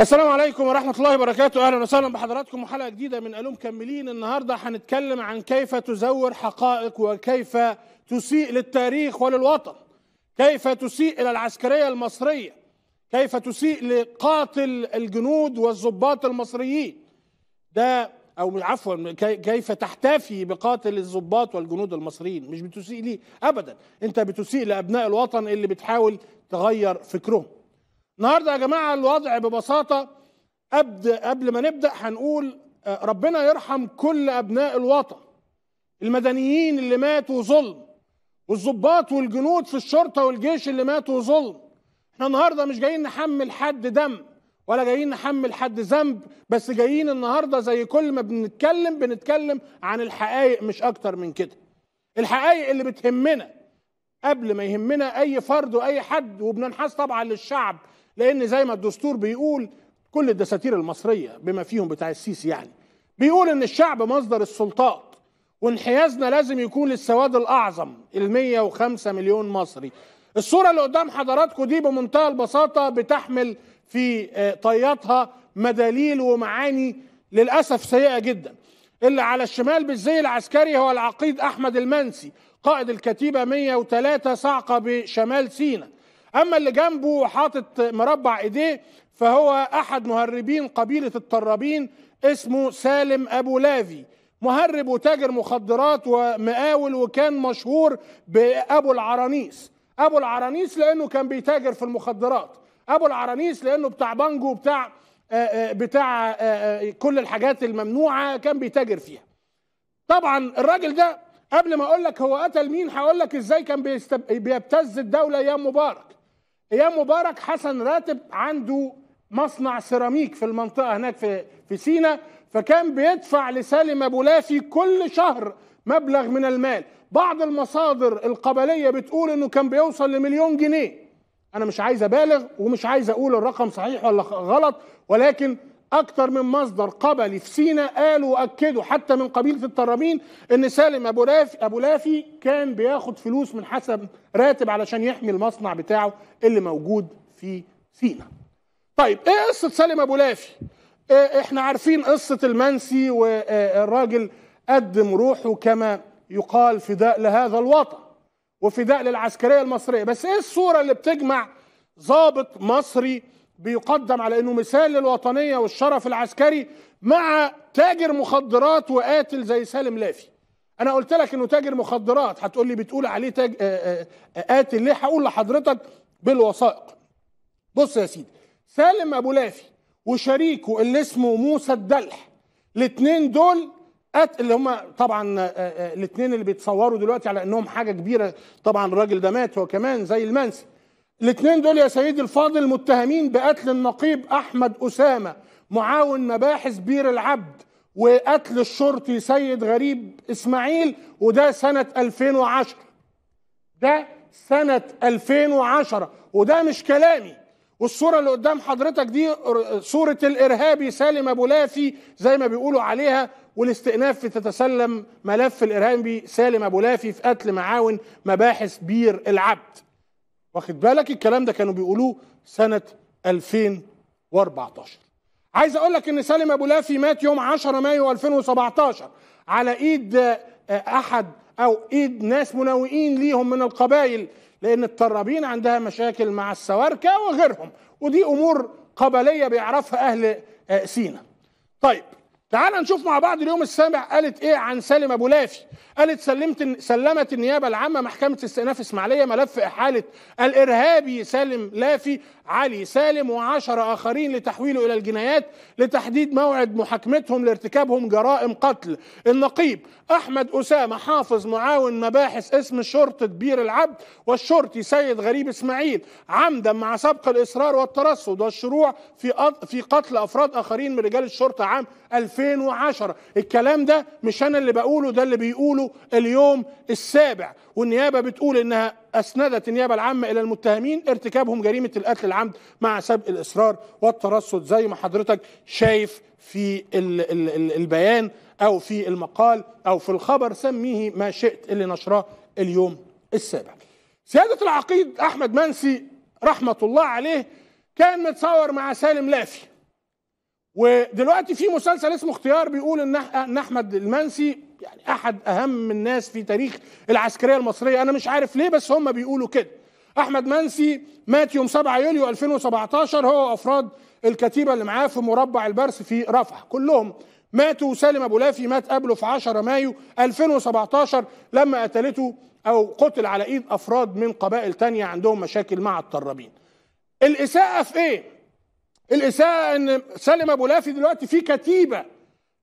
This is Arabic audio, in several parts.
السلام عليكم ورحمة الله وبركاته أهلا وسهلا بحضراتكم وحلقة جديدة من ألوم كملين النهاردة هنتكلم عن كيف تزور حقائق وكيف تسيء للتاريخ وللوطن كيف تسيء إلى العسكرية المصرية كيف تسيء لقاتل الجنود والضباط المصريين ده أو عفوا كيف تحتفي بقاتل الضباط والجنود المصريين مش بتسيء ليه أبدا أنت بتسيء لأبناء الوطن اللي بتحاول تغير فكرهم النهارده يا جماعه الوضع ببساطه قبل قبل ما نبدا هنقول آه، ربنا يرحم كل ابناء الوطن المدنيين اللي ماتوا ظلم والظباط والجنود في الشرطه والجيش اللي ماتوا ظلم احنا النهارده مش جايين نحمل حد دم ولا جايين نحمل حد ذنب بس جايين النهارده زي كل ما بنتكلم بنتكلم عن الحقائق مش اكتر من كده الحقائق اللي بتهمنا قبل ما يهمنا اي فرد واي حد وبننحاز طبعا للشعب لان زي ما الدستور بيقول كل الدساتير المصريه بما فيهم بتاع السيسي يعني بيقول ان الشعب مصدر السلطات وانحيازنا لازم يكون للسواد الاعظم ال 105 مليون مصري الصوره اللي قدام حضراتكم دي بمنتهى البساطه بتحمل في آه، طياتها مداليل ومعاني للاسف سيئه جدا اللي على الشمال بالزي العسكري هو العقيد احمد المنسي قائد الكتيبه 103 صعقه بشمال سينا اما اللي جنبه حاطط مربع ايديه فهو احد مهربين قبيله الطرابين اسمه سالم ابو لافي مهرب وتاجر مخدرات ومقاول وكان مشهور بابو العرانيس ابو العرانيس لانه كان بيتاجر في المخدرات ابو العرانيس لانه بتاع بانجو بتاع آه، آه، بتاع آه، كل الحاجات الممنوعه كان بيتاجر فيها طبعا الراجل ده قبل ما اقول لك هو قتل مين هقول لك ازاي كان بيستب... بيبتز الدوله ايام مبارك ايام مبارك حسن راتب عنده مصنع سيراميك في المنطقه هناك في في سينا فكان بيدفع لسالم ابو لافي كل شهر مبلغ من المال بعض المصادر القبليه بتقول انه كان بيوصل لمليون جنيه انا مش عايز ابالغ ومش عايز اقول الرقم صحيح ولا غلط ولكن أكثر من مصدر قبلي في سينا قالوا وأكدوا حتى من قبيلة الترامين إن سالم أبو لافي أبو لافي كان بياخد فلوس من حسب راتب علشان يحمي المصنع بتاعه اللي موجود في سينا. طيب إيه قصة سالم أبو لافي؟ إيه إحنا عارفين قصة المنسي والراجل آه، آه، قدم روحه كما يقال فداء لهذا الوطن وفداء للعسكرية المصرية، بس إيه الصورة اللي بتجمع ضابط مصري بيقدم على انه مثال للوطنيه والشرف العسكري مع تاجر مخدرات وقاتل زي سالم لافي انا قلت لك انه تاجر مخدرات هتقول لي بتقول عليه تاج... آه، آه، آه، قاتل ليه هقول لحضرتك بالوثائق بص يا سيدي سالم ابو لافي وشريكه اللي اسمه موسى الدلح الاثنين دول قت... اللي هم طبعا الاثنين اللي بيتصوروا دلوقتي على انهم حاجه كبيره طبعا الراجل ده مات هو كمان زي المنسي الاثنين دول يا سيدي الفاضل متهمين بقتل النقيب احمد اسامه معاون مباحث بير العبد وقتل الشرطي سيد غريب اسماعيل وده سنه 2010 ده سنه 2010 وده مش كلامي والصورة اللي قدام حضرتك دي صورة الإرهابي سالم أبو لافي زي ما بيقولوا عليها والاستئناف في تتسلم ملف الإرهابي سالم أبو لافي في قتل معاون مباحث بير العبد واخد بالك الكلام ده كانوا بيقولوه سنة 2014 عايز اقول لك ان سالم ابو لافي مات يوم 10 مايو 2017 على ايد آه، احد او ايد ناس مناوئين ليهم من القبائل لان الترابين عندها مشاكل مع السواركه وغيرهم ودي امور قبليه بيعرفها اهل آه، سينا طيب تعال نشوف مع بعض اليوم السابع قالت ايه عن سالم ابو لافي قالت سلمت سلمت النيابه العامه محكمه استئناف اسماعيليه ملف احاله الارهابي سالم لافي علي سالم وعشر اخرين لتحويله الى الجنايات لتحديد موعد محاكمتهم لارتكابهم جرائم قتل النقيب احمد اسامه حافظ معاون مباحث اسم شرطه بير العبد والشرطي سيد غريب اسماعيل عمدا مع سبق الاصرار والترصد والشروع في في قتل افراد اخرين من رجال الشرطه عام 2000 2010 الكلام ده مش انا اللي بقوله ده اللي بيقوله اليوم السابع والنيابه بتقول انها اسندت النيابه العامه الى المتهمين ارتكابهم جريمه القتل العمد مع سبق الاصرار والترصد زي ما حضرتك شايف في البيان او في المقال او في الخبر سميه ما شئت اللي نشراه اليوم السابع سياده العقيد احمد منسي رحمه الله عليه كان متصور مع سالم لافي ودلوقتي في مسلسل اسمه اختيار بيقول ان احمد المنسي يعني احد اهم الناس في تاريخ العسكريه المصريه انا مش عارف ليه بس هم بيقولوا كده احمد منسي مات يوم 7 يوليو 2017 هو وافراد الكتيبه اللي معاه في مربع البرس في رفح كلهم ماتوا سالم ابو لافي مات قبله في 10 مايو 2017 لما قتلته او قتل على ايد افراد من قبائل تانية عندهم مشاكل مع الطرابين الاساءه في ايه الاساءه ان سالم ابو لافي دلوقتي في كتيبه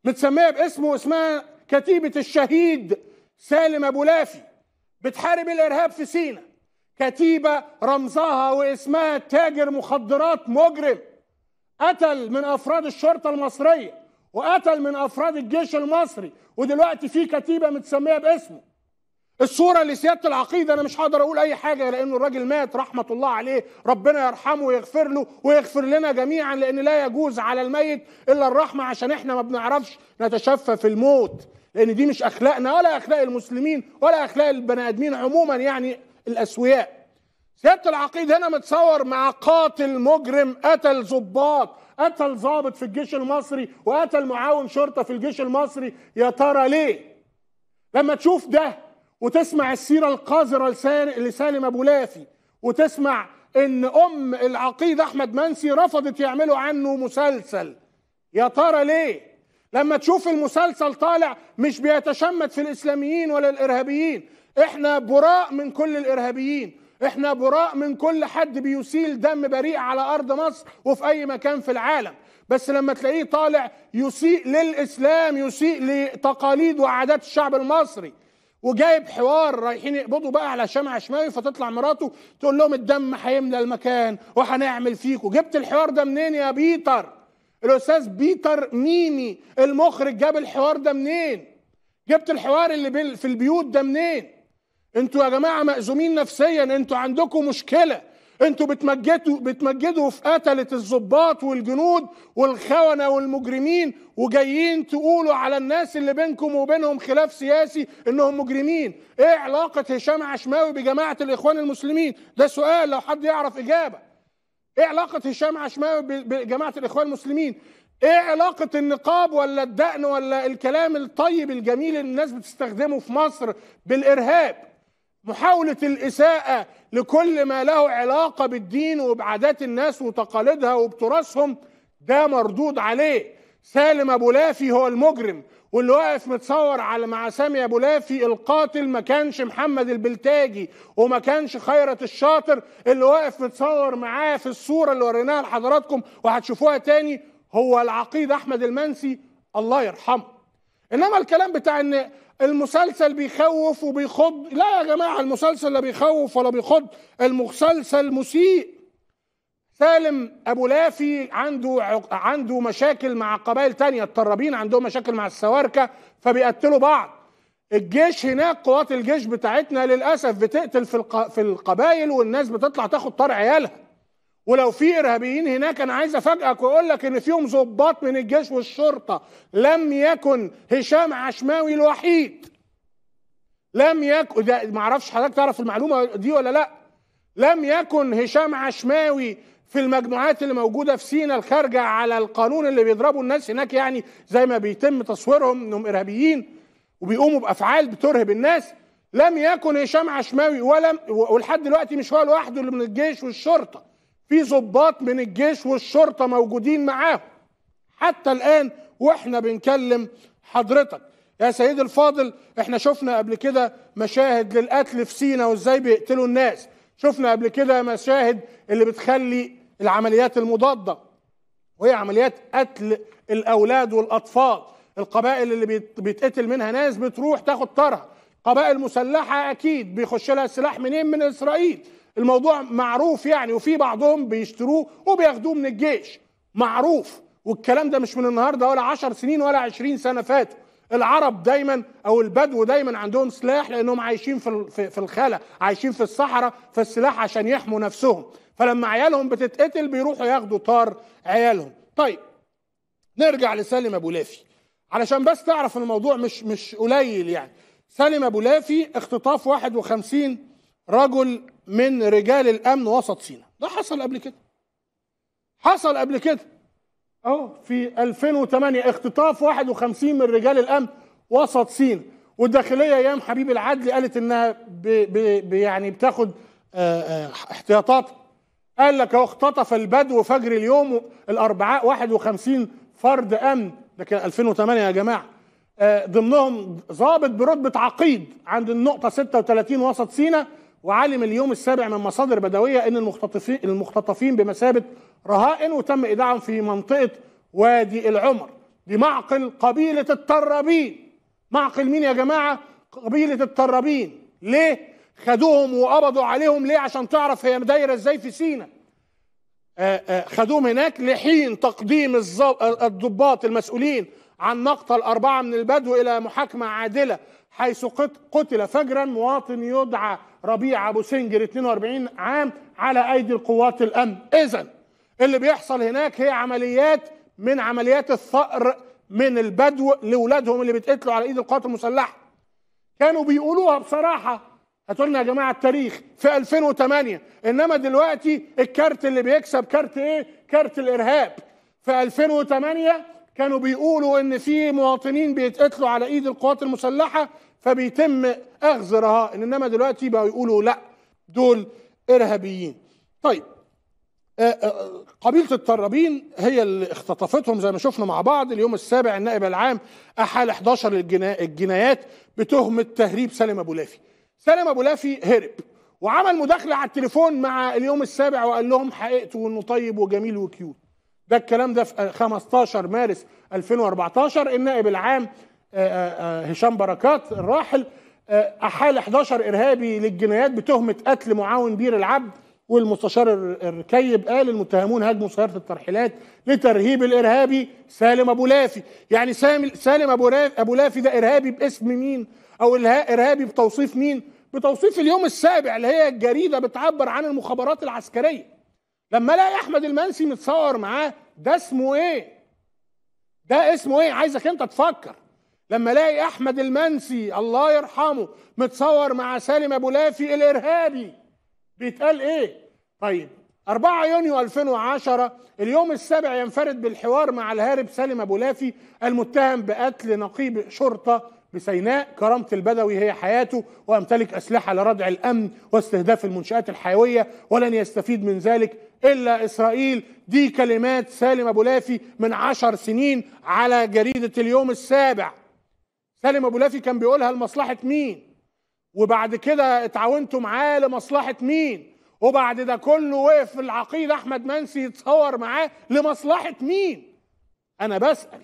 متسميه باسمه اسمها كتيبه الشهيد سالم ابو لافي بتحارب الارهاب في سينا كتيبه رمزها واسمها تاجر مخدرات مجرم قتل من افراد الشرطه المصريه وقتل من افراد الجيش المصري ودلوقتي في كتيبه متسميه باسمه الصوره اللي سياده العقيده انا مش هقدر اقول اي حاجه لانه الراجل مات رحمه الله عليه ربنا يرحمه ويغفر له ويغفر لنا جميعا لان لا يجوز على الميت الا الرحمه عشان احنا ما بنعرفش نتشفى في الموت لان دي مش اخلاقنا ولا اخلاق المسلمين ولا اخلاق البني ادمين عموما يعني الاسوياء سياده العقيد هنا متصور مع قاتل مجرم قتل ظباط قتل ضابط في الجيش المصري وقتل معاون شرطه في الجيش المصري يا ترى ليه لما تشوف ده وتسمع السيرة القذرة لسالم أبو لافي وتسمع إن أم العقيد أحمد منسي رفضت يعملوا عنه مسلسل يا ترى ليه؟ لما تشوف المسلسل طالع مش بيتشمت في الإسلاميين ولا الإرهابيين إحنا براء من كل الإرهابيين إحنا براء من كل حد بيسيل دم بريء على أرض مصر وفي أي مكان في العالم بس لما تلاقيه طالع يسيء للإسلام يسيء لتقاليد وعادات الشعب المصري وجايب حوار رايحين يقبضوا بقى على شمع شماوي فتطلع مراته تقول لهم الدم هيملى المكان وهنعمل فيكوا جبت الحوار ده منين يا بيتر الاستاذ بيتر ميمي المخرج جاب الحوار ده منين جبت الحوار اللي في البيوت ده منين انتوا يا جماعه مأزومين نفسيا انتوا عندكم مشكله انتوا بتمجدوا بتمجدوا في قتلة الظباط والجنود والخونة والمجرمين وجايين تقولوا على الناس اللي بينكم وبينهم خلاف سياسي انهم مجرمين ايه علاقة هشام عشماوي بجماعة الاخوان المسلمين ده سؤال لو حد يعرف اجابة ايه علاقة هشام عشماوي بجماعة الاخوان المسلمين ايه علاقة النقاب ولا الدقن ولا الكلام الطيب الجميل اللي الناس بتستخدمه في مصر بالارهاب محاولة الإساءة لكل ما له علاقة بالدين وبعادات الناس وتقاليدها وبتراثهم ده مردود عليه سالم أبو لافي هو المجرم واللي واقف متصور على مع سامي أبو لافي القاتل ما كانش محمد البلتاجي وما كانش خيرت الشاطر اللي واقف متصور معاه في الصورة اللي وريناها لحضراتكم وهتشوفوها تاني هو العقيد أحمد المنسي الله يرحمه إنما الكلام بتاع إن المسلسل بيخوف وبيخض لا يا جماعه المسلسل لا بيخوف ولا بيخض المسلسل مسيء سالم ابو لافي عنده عنده مشاكل مع قبائل تانية الطرابين عندهم مشاكل مع السواركه فبيقتلوا بعض الجيش هناك قوات الجيش بتاعتنا للاسف بتقتل في في القبائل والناس بتطلع تاخد طار عيالها ولو في ارهابيين هناك انا عايز افاجئك واقول لك ان فيهم ضباط من الجيش والشرطه لم يكن هشام عشماوي الوحيد لم يكن ده معرفش حضرتك تعرف المعلومه دي ولا لا لم يكن هشام عشماوي في المجموعات اللي موجوده في سينا الخارجه على القانون اللي بيضربوا الناس هناك يعني زي ما بيتم تصويرهم انهم ارهابيين وبيقوموا بافعال بترهب الناس لم يكن هشام عشماوي ولم ولحد دلوقتي مش هو لوحده اللي من الجيش والشرطه في ضباط من الجيش والشرطه موجودين معاهم حتى الان واحنا بنكلم حضرتك يا سيدي الفاضل احنا شفنا قبل كده مشاهد للقتل في سينا وازاي بيقتلوا الناس شفنا قبل كده مشاهد اللي بتخلي العمليات المضاده وهي عمليات قتل الاولاد والاطفال القبائل اللي بيتقتل منها ناس بتروح تاخد طرح قبائل مسلحه اكيد بيخش لها السلاح منين من اسرائيل الموضوع معروف يعني وفي بعضهم بيشتروه وبياخدوه من الجيش معروف والكلام ده مش من النهارده ولا 10 سنين ولا 20 سنه فاتوا العرب دايما او البدو دايما عندهم سلاح لانهم عايشين في في الخلا عايشين في الصحراء فالسلاح عشان يحموا نفسهم فلما عيالهم بتتقتل بيروحوا ياخدوا طار عيالهم طيب نرجع لسالم ابو لافي علشان بس تعرف الموضوع مش مش قليل يعني سالم ابو لافي اختطاف 51 رجل من رجال الامن وسط سيناء ده حصل قبل كده حصل قبل كده اهو في 2008 اختطاف 51 من رجال الامن وسط سيناء والداخليه ايام حبيب العدل قالت انها بي بي يعني بتاخد احتياطات قال لك اختطف البدو فجر اليوم الاربعاء 51 فرد امن ده كان 2008 يا جماعه ضمنهم ضابط برتبه عقيد عند النقطه 36 وسط سينا وعلم اليوم السابع من مصادر بدويه ان المختطفين المختطفين بمثابه رهائن وتم ايداعهم في منطقه وادي العمر دي معقل قبيله الترابين معقل مين يا جماعه قبيله الترابين ليه خدوهم وقبضوا عليهم ليه عشان تعرف هي دايره ازاي في سينا آه، آه، خدوهم هناك لحين تقديم الضباط المسؤولين عن نقطة الأربعة من البدو إلى محاكمة عادلة حيث قتل فجرا مواطن يدعى ربيع ابو سنجر 42 عام على ايدي القوات الامن اذا اللي بيحصل هناك هي عمليات من عمليات الثأر من البدو لاولادهم اللي بيتقتلوا على ايد القوات المسلحه كانوا بيقولوها بصراحه هاتوا لنا يا جماعه التاريخ في 2008 انما دلوقتي الكارت اللي بيكسب كارت ايه كارت الارهاب في 2008 كانوا بيقولوا ان في مواطنين بيتقتلوا على ايد القوات المسلحه فبيتم اخذ رهائن انما دلوقتي بقوا يقولوا لا دول ارهابيين طيب آه، آه، قبيله الطرابين هي اللي اختطفتهم زي ما شفنا مع بعض اليوم السابع النائب العام احال 11 الجنايات بتهمه تهريب سالم ابو لافي سالم ابو لافي هرب وعمل مداخله على التليفون مع اليوم السابع وقال لهم حقيقته وانه طيب وجميل وكيوت ده الكلام ده في 15 مارس 2014 النائب العام آه، آه، آه، هشام بركات الراحل احال 11 ارهابي للجنايات بتهمه قتل معاون بير العبد والمستشار الركيب قال المتهمون هاجموا سياره الترحيلات لترهيب الارهابي سالم ابو لافي يعني سالم ابو ابو لافي ده ارهابي باسم مين او ارهابي بتوصيف مين بتوصيف اليوم السابع اللي هي الجريده بتعبر عن المخابرات العسكريه لما الاقي احمد المنسي متصور معاه ده اسمه ايه ده اسمه ايه عايزك انت تفكر لما الاقي احمد المنسي الله يرحمه متصور مع سالم ابو لافي الارهابي بيتقال ايه طيب 4 يونيو 2010 اليوم السابع ينفرد بالحوار مع الهارب سالم ابو لافي المتهم بقتل نقيب شرطه بسيناء كرامة البدوي هي حياته وأمتلك أسلحة لردع الأمن واستهداف المنشآت الحيوية ولن يستفيد من ذلك إلا إسرائيل دي كلمات سالم أبو لافي من عشر سنين على جريدة اليوم السابع سالم أبو لافي كان بيقولها لمصلحة مين وبعد كده اتعاونتوا معاه لمصلحة مين وبعد ده كله وقف العقيد أحمد منسي يتصور معاه لمصلحة مين أنا بسأل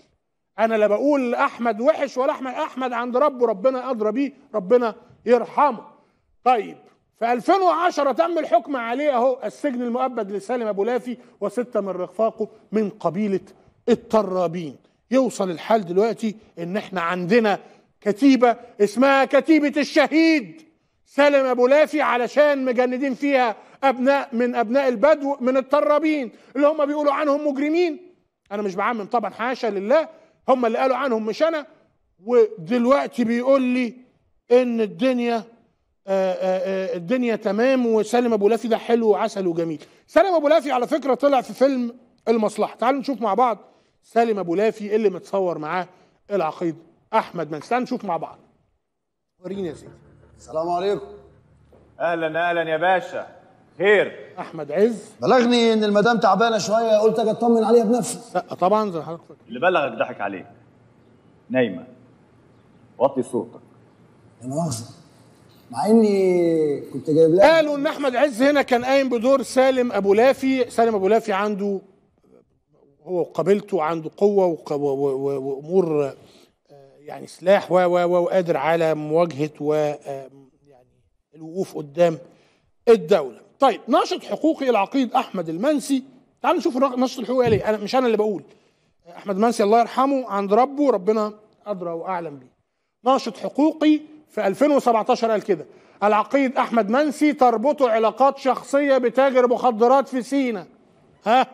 انا لا بقول احمد وحش ولا احمد احمد عند ربه ربنا ادرى بيه ربنا يرحمه طيب في 2010 تم الحكم عليه اهو السجن المؤبد لسالم ابو لافي وسته من رفاقه من قبيله الترابين يوصل الحال دلوقتي ان احنا عندنا كتيبه اسمها كتيبه الشهيد سالم ابو لافي علشان مجندين فيها ابناء من ابناء البدو من الترابين اللي هم بيقولوا عنهم مجرمين انا مش بعمم طبعا حاشا لله هم اللي قالوا عنهم مش انا ودلوقتي بيقول لي ان الدنيا آه، آه، آه، الدنيا تمام وسالم ابو لافي ده حلو وعسل وجميل سالم ابو لافي على فكره طلع في فيلم المصلحه تعالوا نشوف مع بعض سالم ابو لافي اللي متصور معاه العقيد احمد منس تعالوا نشوف مع بعض وريني يا سيدي السلام عليكم اهلا اهلا يا باشا خير احمد عز بلغني ان المدام تعبانه شويه قلت اجي اطمن عليها بنفسي لا طبعا زي حضرتك اللي بلغك ضحك عليك نايمه وطي صوتك يا مؤاخذه مع اني كنت جايب لها قالوا ان احمد عز هنا كان قايم بدور سالم ابو لافي سالم ابو لافي عنده هو وقبيلته عنده قوه وامور آه، يعني سلاح و و وقادر على مواجهه و يعني الوقوف قدام الدوله طيب ناشط حقوقي العقيد احمد المنسي تعالوا نشوف ناشط الحقوق ليه انا مش انا اللي بقول احمد المنسي الله يرحمه عند ربه ربنا ادرى واعلم بيه ناشط حقوقي في 2017 قال كده العقيد احمد منسي تربطه علاقات شخصيه بتاجر مخدرات في سينا ها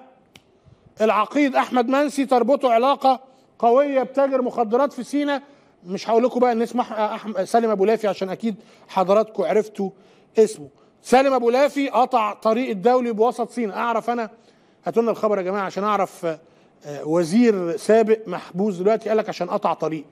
العقيد احمد منسي تربطه علاقه قويه بتاجر مخدرات في سينا مش هقول لكم بقى ان اسمه سالم ابو لافي عشان اكيد حضراتكم عرفتوا اسمه سالم ابو لافي قطع طريق الدولي بوسط صين اعرف انا هاتوا لنا الخبر يا جماعه عشان اعرف آه، وزير سابق محبوس دلوقتي قال لك عشان قطع طريق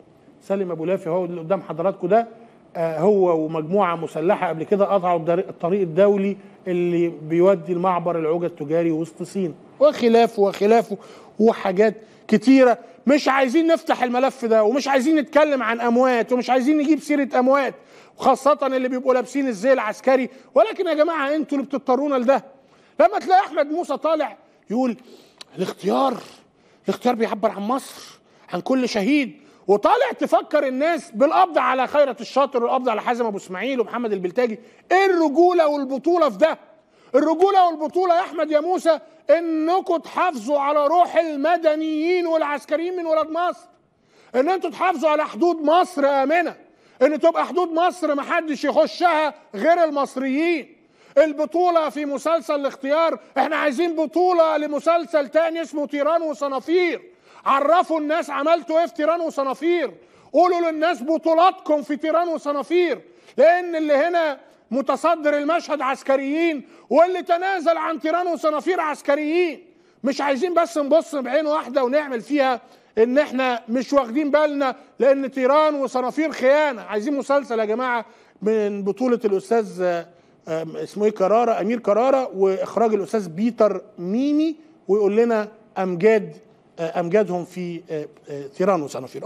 سالم ابو لافي هو اللي قدام حضراتكم ده آه، هو ومجموعه مسلحه قبل كده قطعوا الطريق الدولي اللي بيودي المعبر العوجة التجاري وسط صين وخلافه وخلافه وحاجات كتيره مش عايزين نفتح الملف ده ومش عايزين نتكلم عن اموات ومش عايزين نجيب سيره اموات وخاصة اللي بيبقوا لابسين الزي العسكري ولكن يا جماعة انتوا اللي بتضطرونا لده لما تلاقي أحمد موسى طالع يقول الاختيار الاختيار بيعبر عن مصر عن كل شهيد وطالع تفكر الناس بالقبض على خيرة الشاطر والقبض على حازم ابو اسماعيل ومحمد البلتاجي ايه الرجولة والبطولة في ده الرجولة والبطولة يا احمد يا موسى انكم تحافظوا على روح المدنيين والعسكريين من ولاد مصر ان انتوا تحافظوا على حدود مصر امنه ان تبقى حدود مصر ما حدش يخشها غير المصريين البطوله في مسلسل الاختيار احنا عايزين بطوله لمسلسل تاني اسمه تيران وصنافير عرفوا الناس عملتوا ايه في تيران وصنافير قولوا للناس بطولاتكم في تيران وصنافير لان اللي هنا متصدر المشهد عسكريين واللي تنازل عن تيران وصنافير عسكريين مش عايزين بس نبص بعين واحده ونعمل فيها ان احنا مش واخدين بالنا لان تيران وصنافير خيانه عايزين مسلسل يا جماعه من بطوله الاستاذ اسمه ايه كراره امير كراره واخراج الاستاذ بيتر ميمي ويقول لنا امجاد آه، امجادهم في تيران آه، آه، وصنافير